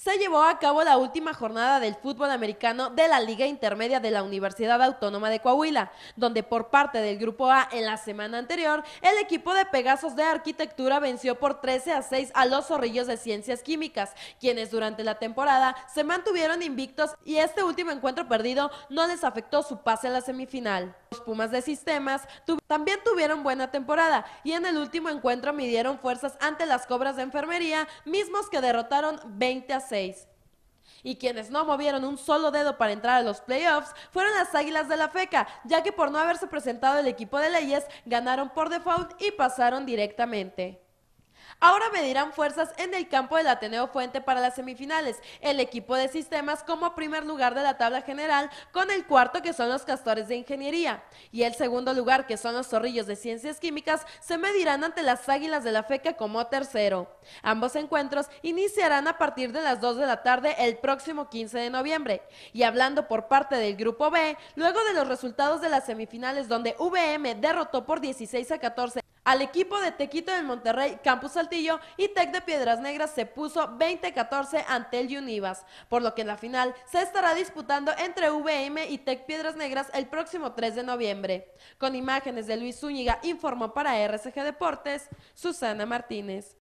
se llevó a cabo la última jornada del fútbol americano de la Liga Intermedia de la Universidad Autónoma de Coahuila, donde por parte del Grupo A en la semana anterior, el equipo de Pegasos de Arquitectura venció por 13 a 6 a los Zorrillos de Ciencias Químicas, quienes durante la temporada se mantuvieron invictos y este último encuentro perdido no les afectó su pase a la semifinal. Los Pumas de Sistemas también tuvieron buena temporada y en el último encuentro midieron fuerzas ante las Cobras de Enfermería, mismos que derrotaron 20 a 6. Y quienes no movieron un solo dedo para entrar a los playoffs fueron las Águilas de la FECA, ya que por no haberse presentado el equipo de leyes, ganaron por default y pasaron directamente. Ahora medirán fuerzas en el campo del Ateneo Fuente para las semifinales. El equipo de sistemas como primer lugar de la tabla general, con el cuarto que son los castores de ingeniería. Y el segundo lugar que son los zorrillos de ciencias químicas se medirán ante las águilas de la FECA como tercero. Ambos encuentros iniciarán a partir de las 2 de la tarde el próximo 15 de noviembre. Y hablando por parte del grupo B, luego de los resultados de las semifinales donde VM derrotó por 16 a 14 al equipo de Tequito del Monterrey, Campus Saltillo y Tec de Piedras Negras se puso 20-14 ante el Univas, por lo que en la final se estará disputando entre VM y Tec Piedras Negras el próximo 3 de noviembre. Con imágenes de Luis Zúñiga, informó para RCG Deportes, Susana Martínez.